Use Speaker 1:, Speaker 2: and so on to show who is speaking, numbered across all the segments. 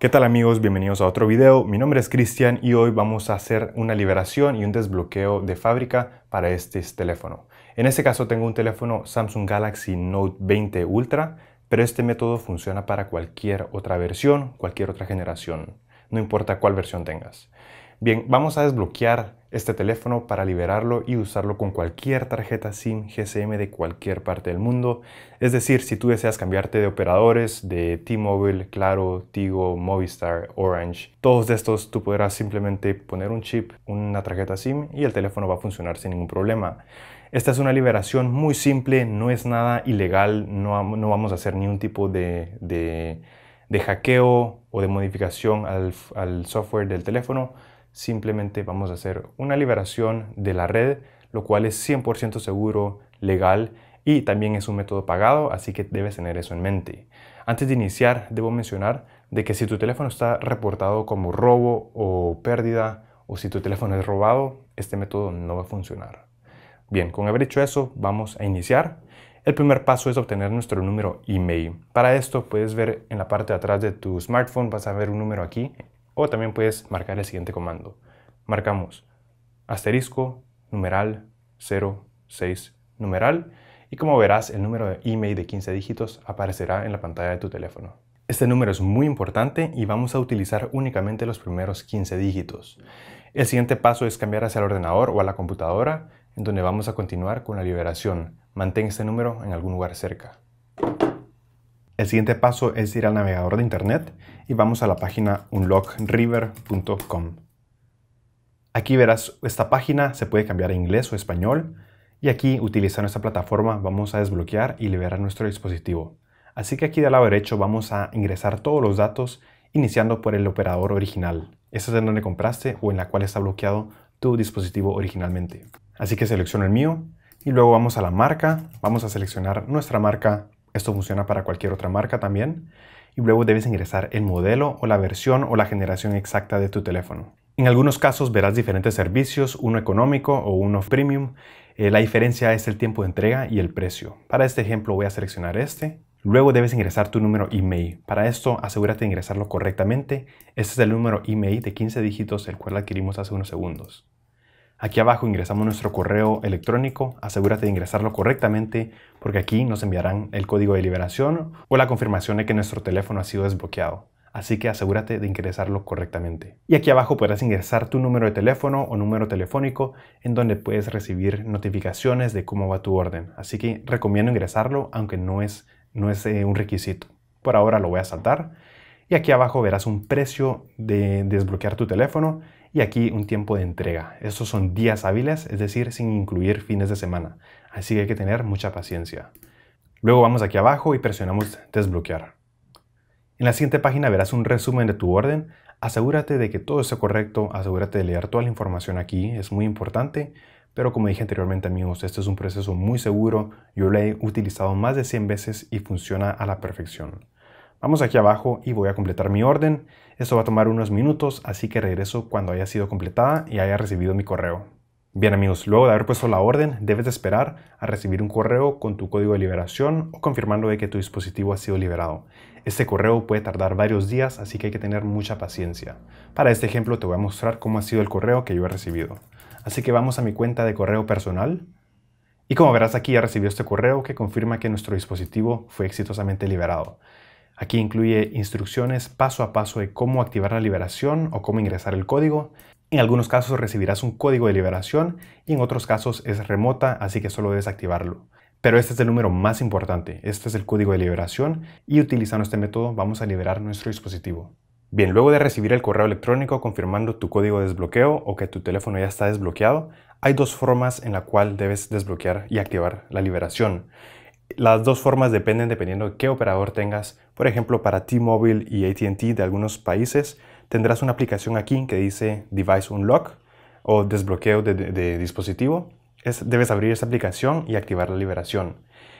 Speaker 1: ¿Qué tal amigos? Bienvenidos a otro video. Mi nombre es Cristian y hoy vamos a hacer una liberación y un desbloqueo de fábrica para este teléfono. En este caso tengo un teléfono Samsung Galaxy Note 20 Ultra, pero este método funciona para cualquier otra versión, cualquier otra generación, no importa cuál versión tengas. Bien, vamos a desbloquear este teléfono para liberarlo y usarlo con cualquier tarjeta SIM GSM de cualquier parte del mundo. Es decir, si tú deseas cambiarte de operadores de T-Mobile, Claro, Tigo, Movistar, Orange, todos de estos tú podrás simplemente poner un chip, una tarjeta SIM y el teléfono va a funcionar sin ningún problema. Esta es una liberación muy simple, no es nada ilegal, no, vamos a hacer ningún tipo de, de, de hackeo o de modificación al software del teléfono simplemente vamos a hacer una liberación de la red, lo cual es 100% seguro, legal y también es un método pagado, así que debes tener eso en mente. Antes de iniciar, debo mencionar de que si tu teléfono está reportado como robo o pérdida, o si tu teléfono es robado, este método no va a funcionar. Bien, con haber hecho eso, vamos a iniciar. El primer paso es obtener nuestro número email. Para esto puedes ver en la parte de atrás de tu smartphone, vas a ver un número aquí o también puedes marcar el siguiente comando. Marcamos asterisco, numeral, 6, numeral, y como verás, el número de email de 15 dígitos aparecerá en la pantalla de tu teléfono. Este número es muy importante y vamos a utilizar únicamente los primeros 15 dígitos. El siguiente paso es cambiar hacia el ordenador o a la computadora, en donde vamos a continuar con la liberación. Mantén este número en algún lugar cerca. El siguiente paso es ir al navegador de internet y vamos a la página unlockriver.com. Aquí verás esta página, se puede cambiar a inglés o español y aquí utilizando esta plataforma vamos a desbloquear y liberar nuestro dispositivo. Así que aquí del lado derecho vamos a ingresar todos los datos iniciando por el operador original. Ese es en donde compraste o en la cual está bloqueado tu dispositivo originalmente. Así que selecciono el mío y luego vamos a la marca, vamos a seleccionar nuestra marca esto funciona para cualquier otra marca también. Y luego debes ingresar el modelo o la versión o la generación exacta de tu teléfono. En algunos casos verás diferentes servicios, uno económico o uno premium. Eh, la diferencia es el tiempo de entrega y el precio. Para este ejemplo voy a seleccionar este. Luego debes ingresar tu número email. Para esto asegúrate de ingresarlo correctamente. Este es el número email de 15 dígitos el cual adquirimos hace unos segundos. Aquí abajo ingresamos nuestro correo electrónico, asegúrate de ingresarlo correctamente porque aquí nos enviarán el código de liberación o la confirmación de que nuestro teléfono ha sido desbloqueado así que asegúrate de ingresarlo correctamente. Y aquí abajo podrás ingresar tu número de teléfono o número telefónico en donde puedes recibir notificaciones de cómo va tu orden, así que recomiendo ingresarlo aunque no es, no es eh, un requisito. Por ahora lo voy a saltar y aquí abajo verás un precio de desbloquear tu teléfono y aquí un tiempo de entrega. Estos son días hábiles, es decir, sin incluir fines de semana, así que hay que tener mucha paciencia. Luego vamos aquí abajo y presionamos desbloquear. En la siguiente página verás un resumen de tu orden. Asegúrate de que todo esté correcto, asegúrate de leer toda la información aquí, es muy importante. Pero como dije anteriormente amigos, este es un proceso muy seguro, yo lo he utilizado más de 100 veces y funciona a la perfección. Vamos aquí abajo y voy a completar mi orden. Esto va a tomar unos minutos, así que regreso cuando haya sido completada y haya recibido mi correo. Bien amigos, luego de haber puesto la orden, debes de esperar a recibir un correo con tu código de liberación o confirmando de que tu dispositivo ha sido liberado. Este correo puede tardar varios días, así que hay que tener mucha paciencia. Para este ejemplo te voy a mostrar cómo ha sido el correo que yo he recibido. Así que vamos a mi cuenta de correo personal. Y como verás aquí ya recibió este correo que confirma que nuestro dispositivo fue exitosamente liberado. Aquí incluye instrucciones paso a paso de cómo activar la liberación o cómo ingresar el código. En algunos casos recibirás un código de liberación y en otros casos es remota, así que solo debes activarlo. Pero este es el número más importante, este es el código de liberación y utilizando este método vamos a liberar nuestro dispositivo. Bien, luego de recibir el correo electrónico confirmando tu código de desbloqueo o que tu teléfono ya está desbloqueado, hay dos formas en la cual debes desbloquear y activar la liberación. Las dos formas dependen dependiendo de qué operador tengas. Por ejemplo, para T-Mobile y ATT de algunos países, tendrás una aplicación aquí que dice Device Unlock o desbloqueo de, dispositivo. Es, debes abrir esa aplicación y activar la liberación.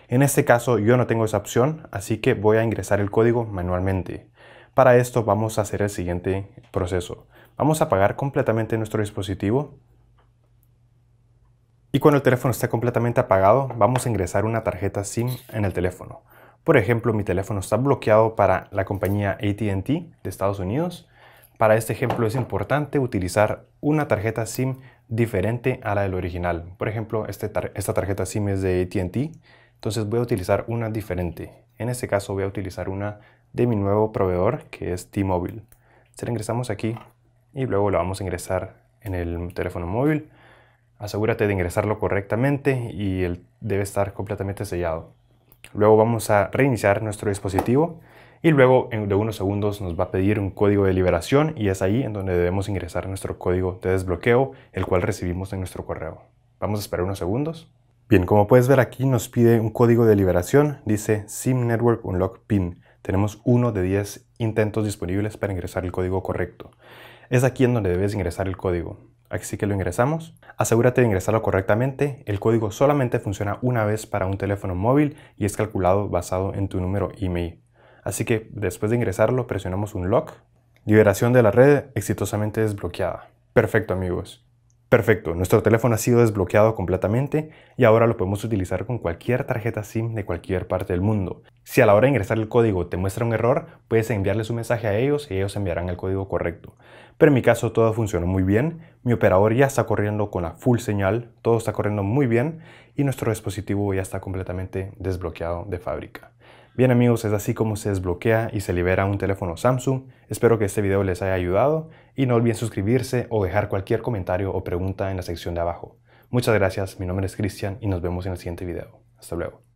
Speaker 1: En este caso yo no tengo esa opción, así que voy a ingresar el código manualmente. Para esto vamos a hacer el siguiente proceso. Vamos a apagar completamente nuestro dispositivo y cuando el teléfono está completamente apagado, vamos a ingresar una tarjeta SIM en el teléfono. Por ejemplo, mi teléfono está bloqueado para la compañía ATT de Estados Unidos. Para este ejemplo es importante utilizar una tarjeta SIM diferente a la del original. Por ejemplo, este esta tarjeta SIM es de ATT, entonces voy a utilizar una diferente. En este caso voy a utilizar una de mi nuevo proveedor que es T-Mobile. Se la ingresamos aquí y luego la vamos a ingresar en el teléfono móvil. Asegúrate de ingresarlo correctamente y él debe estar completamente sellado. Luego vamos a reiniciar nuestro dispositivo y luego en unos segundos nos va a pedir un código de liberación y es ahí en donde debemos ingresar nuestro código de desbloqueo, el cual recibimos en nuestro correo. Vamos a esperar unos segundos. Bien, como puedes ver aquí nos pide un código de liberación, dice SIM Network Unlock PIN. Tenemos uno de 10 intentos disponibles para ingresar el código correcto. Es aquí en donde debes ingresar el código así que lo ingresamos. Asegúrate de ingresarlo correctamente, el código solamente funciona una vez para un teléfono móvil y es calculado basado en tu número IMEI. Así que después de ingresarlo presionamos un lock. Liberación de la red exitosamente desbloqueada. Perfecto amigos. Perfecto, nuestro teléfono ha sido desbloqueado completamente y ahora lo podemos utilizar con cualquier tarjeta SIM de cualquier parte del mundo. Si a la hora de ingresar el código te muestra un error, puedes enviarles un mensaje a ellos y ellos enviarán el código correcto. Pero en mi caso todo funcionó muy bien, mi operador ya está corriendo con la full señal, todo está corriendo muy bien y nuestro dispositivo ya está completamente desbloqueado de fábrica. Bien amigos, es así como se desbloquea y se libera un teléfono Samsung. Espero que este video les haya ayudado y no olviden suscribirse o dejar cualquier comentario o pregunta en la sección de abajo. Muchas gracias, mi nombre es Cristian y nos vemos en el siguiente video. Hasta luego.